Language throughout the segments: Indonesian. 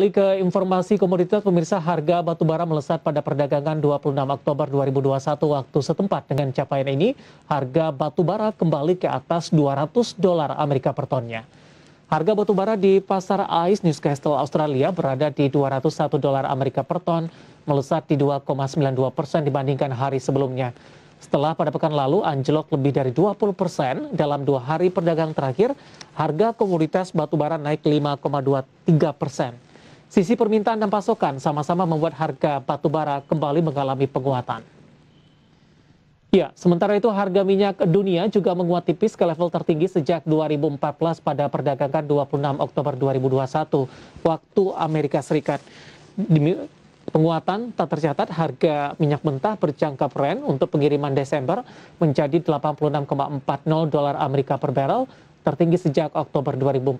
Kembali ke informasi komoditas pemirsa harga batu bara melesat pada perdagangan 26 Oktober 2021 waktu setempat. Dengan capaian ini, harga batu bara kembali ke atas 200 dolar Amerika per tonnya. Harga batu bara di pasar AIS Newcastle Australia berada di 201 dolar Amerika per ton, melesat di 2,92 persen dibandingkan hari sebelumnya. Setelah pada pekan lalu anjlok lebih dari 20 persen dalam dua hari perdagangan terakhir, harga komoditas batu bara naik 5,23 persen. Sisi permintaan dan pasokan sama-sama membuat harga batu bara kembali mengalami penguatan. Ya, sementara itu harga minyak dunia juga menguat tipis ke level tertinggi sejak 2014 pada perdagangan 26 Oktober 2021 waktu Amerika Serikat. penguatan tak tercatat harga minyak mentah berjangka peren untuk pengiriman Desember menjadi 86,40 dolar Amerika per barrel tertinggi sejak Oktober 2014.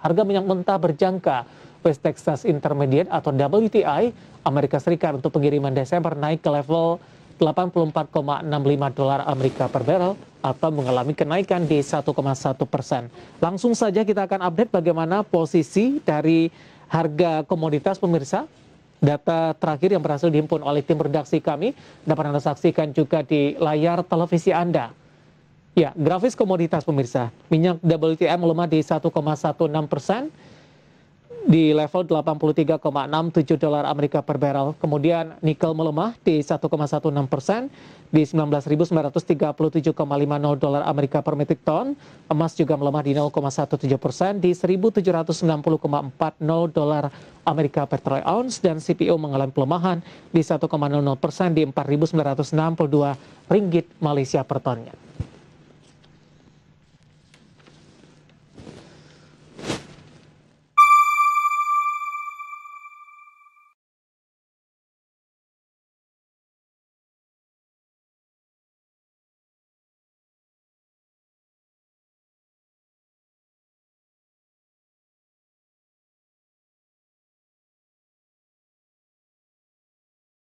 Harga minyak mentah berjangka West Texas Intermediate atau WTI Amerika Serikat untuk pengiriman Desember naik ke level 84,65 dolar Amerika per barrel atau mengalami kenaikan di 1,1 persen. Langsung saja kita akan update bagaimana posisi dari harga komoditas pemirsa. Data terakhir yang berhasil dihimpun oleh tim redaksi kami dapat Anda saksikan juga di layar televisi Anda. Ya, grafis komoditas pemirsa. Minyak WTI melemah di 1,16 persen di level 83,67 dolar Amerika per barrel. Kemudian nikel melemah di 1,16 persen di 19.937,50 dolar Amerika per metric ton. Emas juga melemah di 0,17 persen di 1.790,40 dolar Amerika per troy ounce dan CPO mengalami pelemahan di 1,00 persen di 4.962 ringgit Malaysia per tonnya.